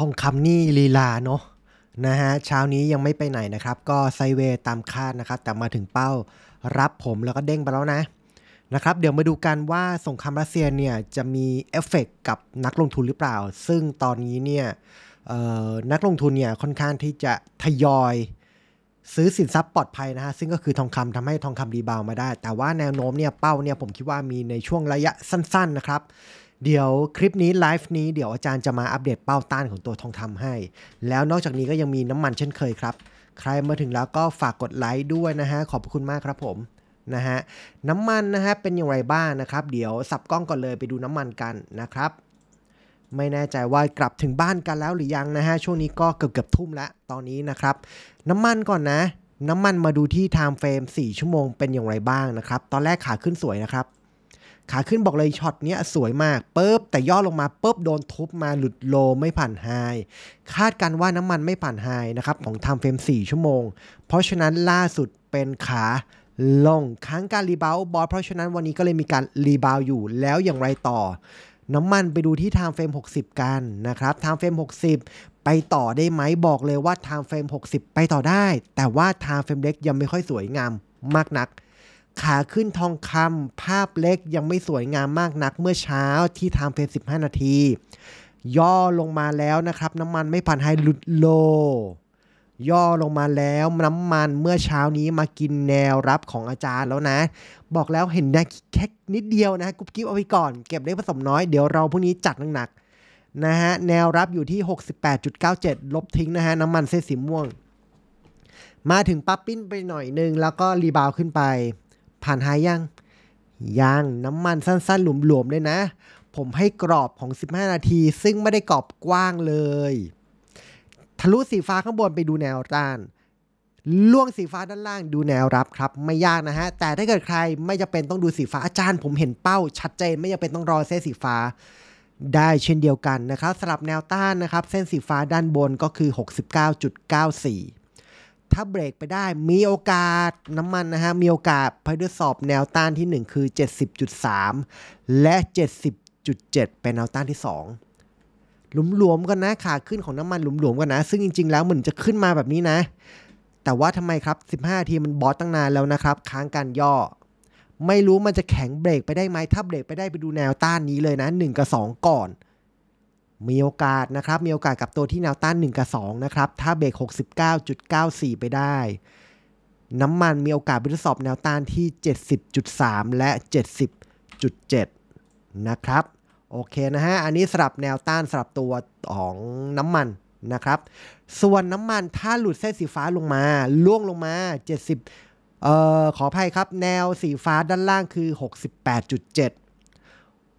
ทองคำนี่ลีลาเนาะนะฮะเช้านี้ยังไม่ไปไหนนะครับ ก็ไซเวตามคาดนะครับแต่มาถึงเป้ารับผมแล้วก็เด้งไปแล้วนะนะครับเดี๋ยวมาดูกันว่าสงครามรัสเซียเนี่ย จะมีเอฟเฟกกับนักลงทุนหรือเปล่า ซึ่งตอนนี้เนี่ยนักลงทุนเนี่ย ค่อนข้างที่จะทยอยซื้อสินทรัพย์ปลอดภัยนะฮะ ซึ่งก็คือทองคำทำให้ทองคำรีบาวมาได้ แต่ว่าแนวโน้มเนี่ยเป้าเนี่ยผมคิดว่ามีในช่วงระยะสั้นๆนะครับเดี๋ยวคลิปนี้ไลฟ์นี้เดี๋ยวอาจารย์จะมาอัปเดตเป้าต้านของตัวทองคำให้ แล้วนอกจากนี้ก็ยังมีน้ำมันเช่นเคยครับ ใครมาถึงแล้วก็ฝากกดไลค์ด้วยนะฮะ ขอบคุณมากครับผมนะฮะน้ำมันนะฮะเป็นอย่างไรบ้างนะครับเดี๋ยวสับกล้องก่อนเลยไปดูน้ำมันกันนะครับ ไม่แน่ใจว่ากลับถึงบ้านกันแล้วหรือยังนะฮะ ช่วงนี้ก็เกือบเกือบทุ่มแล้วตอนนี้นะครับ น้ำมันก่อนนะ น้ำมันมาดูที่ไทม์เฟรม4ชั่วโมงเป็นอย่างไรบ้างนะครับ ตอนแรกขาขึ้นสวยนะครับขาขึ้นบอกเลยช็อตเนี้ยสวยมากปุ๊บแต่ย่อลงมาปุ๊บโดนทุบมาหลุดโลไม่ผ่านไฮคาดการว่าน้ำมันไม่ผ่านไฮนะครับของทำเฟรม4ชั่วโมงเพราะฉะนั้นล่าสุดเป็นขาลงค้างการรีบาวบอสเพราะฉะนั้นวันนี้ก็เลยมีการรีบาวอยู่แล้วอย่างไรต่อ น้ำมันไปดูที่ไทม์เฟรม60 กันนะครับไทม์เฟรม60 ไปต่อได้ไหมบอกเลยว่าไทม์เฟรม60 ไปต่อได้ แต่ว่าไทม์เฟรมเล็กยังไม่ค่อยสวยงามมากนักขาขึ้นทองคำภาพเล็กยังไม่สวยงามมากนักเมื่อเช้าที่ทำเพห15 นาที ย่อลงมาแล้วนะครับน้ำมันไม่ผ่านไฮหลุดโล ย่อลงมาแล้วน้ำมันเมื่อเช้านี้มากินแนวรับของอาจารย์แล้วนะ บอกแล้วเห็นแค่แค่นิดเดียวนะกุ๊บกิ๊บเอาไปก่อนเก็บได้ผสมน้อยเดี๋ยวเราพรุ่งนี้จัดหนักๆนะฮะแนวรับอยู่ที่ 68.97 ลบทิ้งนะฮะน้ำมันเส้นสีม่วง มาถึงปั๊บปิ้นไปหน่อยนึงแล้วก็รีบาวขึ้นไปผ่านหายยังยังน้ำมันสั้นๆ หลวมๆ เลยนะ ผมให้กรอบของ 15 นาที ซึ่งไม่ได้กรอบกว้างเลย ทะลุสีฟ้าข้างบนไปดูแนวต้าน ล่วงสีฟ้าด้านล่างดูแนวรับครับ ไม่ยากนะฮะ แต่ถ้าเกิดใครไม่จะเป็นต้องดูสีฟ้าอาจารย์ผมเห็นเป้าชัดเจนไม่จำเป็นต้องรอเส้นสีฟ้า ได้เช่นเดียวกันนะครับสลับแนวต้านนะครับ เส้นสีฟ้าด้านบนก็คือ 69.94ถ้าเบรกไปได้มีโอกาสน้ำมันนะฮะมีโอกาสไปวยสอบแนวต้านที่ 1 คือ 70.3 และ 70.7เป็นแนวต้านที่ 2 หลวมๆกันนะขาขึ้นของน้ำมันหลวมๆกันนะ ซึ่งจริงๆแล้วเหมือนจะขึ้นมาแบบนี้นะ แต่ว่าทำไมครับ 15ทีมันบอสตั้งนานแล้วนะครับ ค้างการย่อ ไม่รู้มันจะแข็งเบรกไปได้ไหมถ้าเบรกไปได้ไปดูแนวต้านนี้เลยนะ1กับ2 ก่อนมีโอกาสนะครับมีโอกาสกับตัวที่แนวต้าน 1 กับ2นะครับถ้าเบรก69.94 ไปได้ น้ำมันมีโอกาสไปทดสอบแนวต้านที่ 70.3 และ 70.7 นะครับโอเคนะฮะอันนี้สลับแนวต้านสลับตัวของน้ำมันนะครับ ส่วนน้ำมันถ้าหลุดเส้นสีฟ้าลงมา ล่วงลงมา 70เอ่อขออภัยครับแนวสีฟ้าด้านล่างคือ 68.7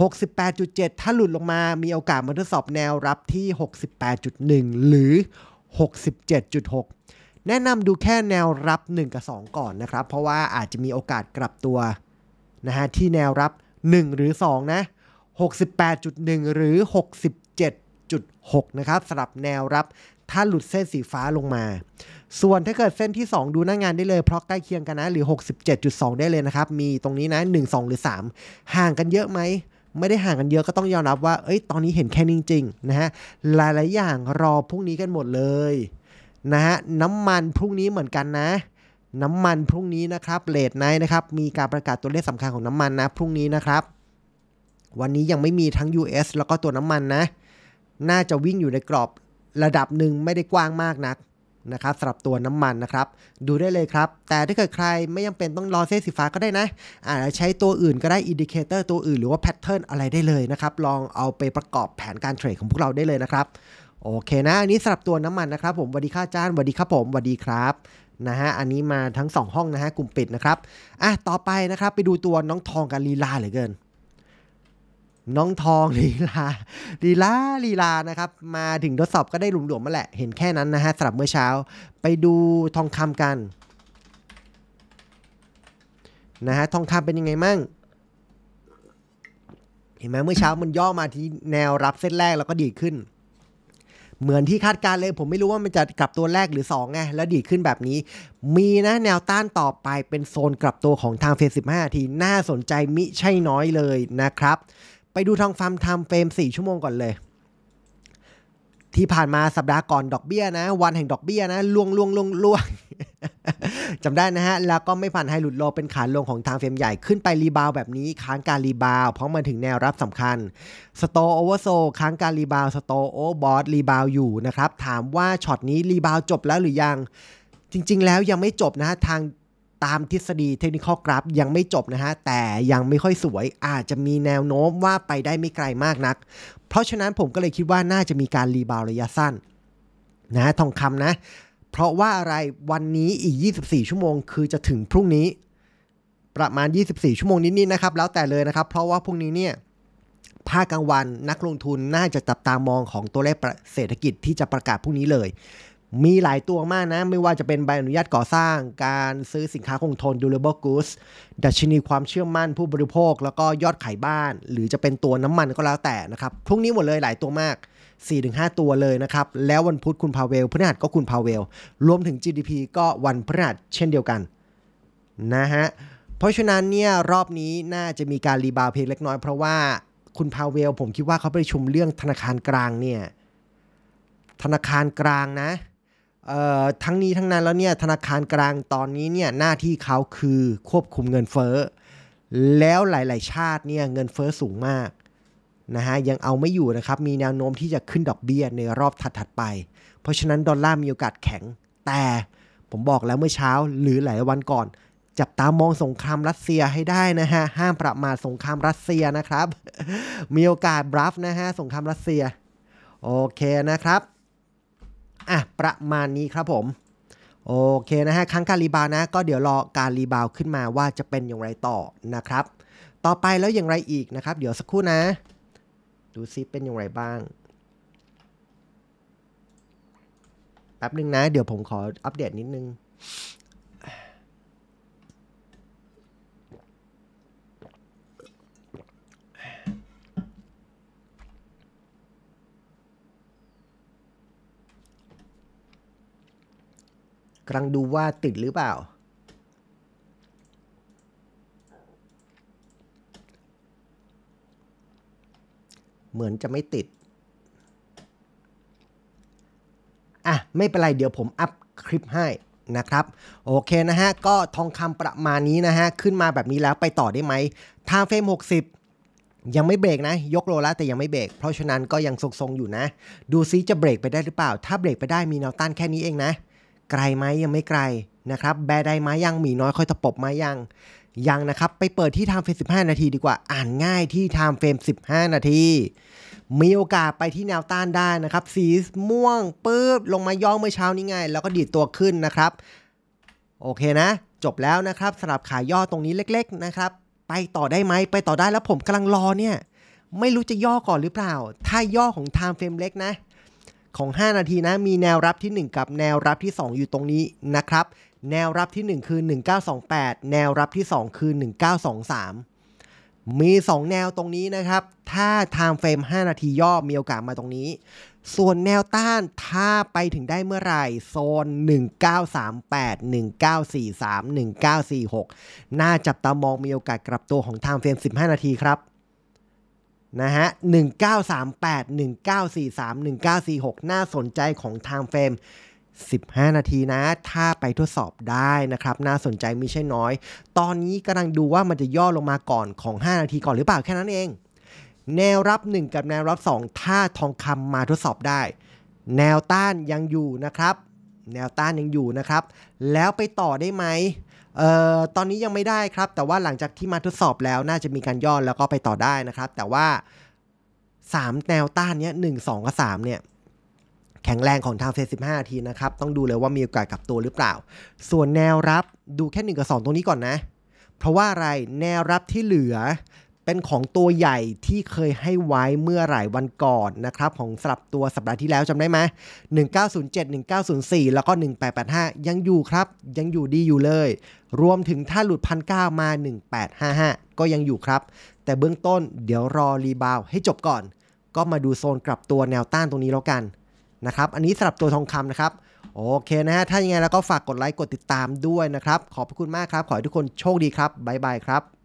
68.7 ถ้าหลุดลงมามีโอกาสมาทดสอบแนวรับที่ 68.1 หรือ 67.6 แนะนำดูแค่แนวรับ1กับ 2 ก่อนนะครับ เพราะว่าอาจจะมีโอกาสกลับตัวนะฮะที่แนวรับ 1 หรือ2นะ68.1 หรือ 67.6 นะครับสำหรับแนวรับถ้าหลุดเส้นสีฟ้าลงมา ส่วนถ้าเกิดเส้นที่ 2 ดูหน้างงานได้เลยเพราะใกล้เคียงกันนะ หรือ 67.2 ได้เลยนะครับมีตรงนี้นะ1 2 หรือ 3 ห่างกันเยอะไหมไม่ได้ห่างกันเยอะ ก็ต้องยอมรับว่า เอ้ย ตอนนี้เห็นแค่นี้จริง ๆ นะฮะ หลายๆ อย่างรอพรุ่งนี้กันหมดเลยนะฮะ น้ำมันพรุ่งนี้เหมือนกันนะ น้ำมันพรุ่งนี้นะครับเลทไนนะครับ มีการประกาศตัวเลขสำคัญของน้ำมันนะพรุ่งนี้นะครับ วันนี้ยังไม่มีทั้ง US แล้วก็ตัวน้ำมันนะ น่าจะวิ่งอยู่ในกรอบระดับหนึ่งไม่ได้กว้างมากนักนะครับสำหรับตัวน้ำมันนะครับดูได้เลยครับ แต่ถ้าเกิดใครไม่ยังเป็นต้องรอเส้นสีฟ้าก็ได้นะอาจจะใช้ตัวอื่นก็ได้อินดิเคเตอร์ตัวอื่นหรือว่าแพทเทิร์นอะไรได้เลยนะครับลองเอาไปประกอบแผนการเทรดของพวกเราได้เลยนะครับ โอเคนะอันนี้สำหรับตัวน้ำมันนะครับ ผมวัสดีค่ะจ้านวัสดีครับผมวัสดีครับนะฮะอันนี้มาทั้ง 2 ห้องนะฮะกลุ่มปิดนะครับอ่ะต่อไปนะครับไปดูตัวน้องทองกันลีลาเหลือเกินน้องทองลีลาลีลาลีลานะครับ มาถึงทดสอบก็ได้หลวมๆมาแหละ เห็นแค่นั้นนะฮะสำหรับเมื่อเช้า ไปดูทองคำกัน นะฮะ ทองคำเป็นยังไงมั่ง เห็นไหมเมื่อเช้ามันย่อมาที่แนวรับเส้นแรกแล้วก็ดีขึ้น เหมือนที่คาดการเลย ผมไม่รู้ว่ามันจะกลับตัวแรกหรือ2ไง แล้วดีขึ้นแบบนี้ มีนะแนวต้านต่อไปเป็นโซนกลับตัวของทางเฟส15ที น่าสนใจมิใช่น้อยเลยนะครับไปดูทองฟารมไทำเฟรม 4 ชั่วโมงก่อนเลย ที่ผ่านมาสัปดาห์ก่อนดอกเบี้ยนะ วันแห่งดอกเบี้ยนะล่วงล่วงล่วงล่วงจำได้นะฮะ แล้วก็ไม่ผ่านให้หลุดโลเป็นขาลงของทางเฟรมใหญ่ขึ้นไปรีบาวแบบนี้ค้างการรีบาว เพราะมันถึงแนวรับสำคัญสโตโอเวอร์โซ ค้างการรีบาวสโตโอบอสรีบาวอยู่นะครับ ถามว่าช็อตนี้รีบาวจบแล้วหรือยังจริง ๆ แล้วยังไม่จบนะฮะทางตามทฤษฎีเทคนิคกราฟยังไม่จบนะฮะแต่ยังไม่ค่อยสวยอาจจะมีแนวโน้มว่าไปได้ไม่ไกลมากนัก เพราะฉะนั้นผมก็เลยคิดว่าน่าจะมีการรีบาวระยะสั้นนะทองคำนะ เพราะว่าอะไรวันนี้อีก 24 ชั่วโมงคือจะถึงพรุ่งนี้ประมาณ 24 ชั่วโมงนิดๆนะครับ แล้วแต่เลยนะครับ เพราะว่าพรุ่งนี้เนี่ยภาคกลางวันนักลงทุนน่าจะจับตามองของตัวเลขเศรษฐกิจที่จะประกาศพรุ่งนี้เลยมีหลายตัวมากนะ ไม่ว่าจะเป็นใบอนุญาตก่อสร้าง การซื้อสินค้าคงทน durable goods ดัชนีความเชื่อมั่นผู้บริโภค แล้วก็ยอดขายบ้าน หรือจะเป็นตัวน้ำมันก็แล้วแต่นะครับพรุ่งนี้หมดเลยหลายตัวมาก 4-5 ตัวเลยนะครับ แล้ววันพุธคุณพาเวลพฤหัสก็คุณพาเวล รวมถึง GDP ก็วันพฤหัสเช่นเดียวกันนะฮะเพราะฉะนั้นเนี่ยรอบนี้น่าจะมีการรีบาวเพียงเล็กน้อย เพราะว่าคุณพาเวลผมคิดว่าเขาไปชุมเรื่องธนาคารกลางเนี่ยธนาคารกลางนะทั้งนี้ทั้งนั้นแล้วเนี่ยธนาคารกลางตอนนี้เนี่ย หน้าที่เขาคือควบคุมเงินเฟ้อแล้วหลายๆ ชาติเนี่ยเงินเฟ้อสูงมากนะฮะยังเอาไม่อยู่นะครับ มีแนวโน้มที่จะขึ้นดอกเบีย้ยในรอบถัดๆ ไป เพราะฉะนั้นดอลลาร์มีโอกาสแข็งแต่ผมบอกแล้วเมื่อเช้าหรือหลายวันก่อน จับตามองสงครามรัสเซียให้ได้นะฮะห้ามประมาทสงครามรัสเซียนะครับ มีโอกาสบรัฟนะฮะสงครามรัสเซีย โอเคนะครับอ่ะประมาณนี้ครับผม โอเคนะฮะครั้งการรีบาวนะ ก็เดี๋ยวรอ การรีบาวขึ้นมาว่าจะเป็นอย่างไรต่อนะครับ ต่อไปแล้วอย่างไรอีกนะครับเดี๋ยวสักครู่นะดูซิเป็นอย่างไรบ้าง แป๊บนึงนะ เดี๋ยวผมขออัปเดตนิดนึงลังดูว่าติดหรือเปล่า เหมือนจะไม่ติด อ่ะ ไม่เป็นไรเดี๋ยวผมอัพคลิปให้นะครับ โอเคนะฮะ ก็ทองคำประมาณนี้นะฮะ ขึ้นมาแบบนี้แล้วไปต่อได้ไหมทางเฟรม60 ยังไม่เบรกนะ ยกโลละแต่ยังไม่เบรก เพราะฉะนั้นก็ยังทรงๆอยู่นะ ดูซิจะเบรกไปได้หรือเปล่า ถ้าเบรกไปได้มีแนวต้านแค่นี้เองนะไกลไหมยังไม่ไกลนะครับแบได้ไหมยังมีน้อยค่อยตะปบไหมยังยังนะครับ ไปเปิดที่ไทม์เฟรม 15 นาทีดีกว่าอ่านง่ายที่ไทม์เฟรม 15 นาที มีโอกาสไปที่แนวต้านได้นะครับ สีม่วงปื๊บลงมาย่อเมื่อเช้านี้ไง แล้วก็ดีดตัวขึ้นนะครับ โอเคนะ จบแล้วนะครับสลับขายย่อตรงนี้เล็กๆนะครับ ไปต่อได้ไหมไปต่อได้แล้วผมกำลังรอเนี่ย ไม่รู้จะย่อก่อนหรือเปล่า ถ้าย่อของไทม์เฟรมเล็กนะของ 5 นาทีนะมีแนวรับที่ 1 กับแนวรับที่2อยู่ตรงนี้นะครับแนวรับที่ 1 คือ 1928 แนวรับที่ 2 คือ 1923 มี 2 แนวตรงนี้นะครับถ้าไทม์เฟรม5 นาทีย่อมีโอกาสมาตรงนี้ส่วนแนวต้านถ้าไปถึงได้เมื่อไหร่โซน1938 1943 1946 น่าจับตามองมีโอกาสกลับตัวของไทม์เฟรม15 นาทีครับนะฮะ 1938 1943 1946 น่าสนใจของทางเฟรม15 นาทีนะ ถ้าไปทดสอบได้นะครับ น่าสนใจไม่ใช่น้อย ตอนนี้กำลังดูว่ามันจะย่อลงมาก่อนของ 5 นาทีก่อนหรือเปล่าแค่นั้นเอง แนวรับ 1 กับแนวรับ 2 ถ้าทองคำมาทดสอบได้ แนวต้านยังอยู่นะครับแนวต้านยังอยู่นะครับ แล้วไปต่อได้ไหมเอ่อ ตอนนี้ยังไม่ได้ครับ แต่ว่าหลังจากที่มาทดสอบแล้วน่าจะมีการย่อแล้วก็ไปต่อได้นะครับ แต่ว่า 3 แนวต้านเนี้ยหนึ่งสองกับสามเนี่ยแข็งแรงของทางเฟสห้าทีนะครับต้องดูเลยว่ามีโอกาสกลับตัวหรือเปล่า ส่วนแนวรับดูแค่1กับ2 ตรงนี้ก่อนนะ เพราะว่าอะไรแนวรับที่เหลือเป็นของตัวใหญ่ที่เคยให้ไว้เมื่อหลายวันก่อนนะครับ ของสลับตัวสัปดาห์ที่แล้วจำได้ไหม1907 1904 แล้วก็1885 ยังอยู่ครับ ยังอยู่ดีอยู่เลย รวมถึงถ้าหลุดพันเมา 1855 ก็ยังอยู่ครับ แต่เบื้องต้นเดี๋ยวรอรีบาวให้จบก่อน ก็มาดูโซนกลับตัวแนวต้านตรงนี้แล้วกันนะครับอันนี้สลับตัวทองคำนะครับโอเคนะฮะถ้ายางไงแล้วก็ฝากกดไลค์กดติดตามด้วยนะครับ ขอบพระคุณมากครับ ขอให้ทุกคนโชคดีครับบ๊ายบายครับ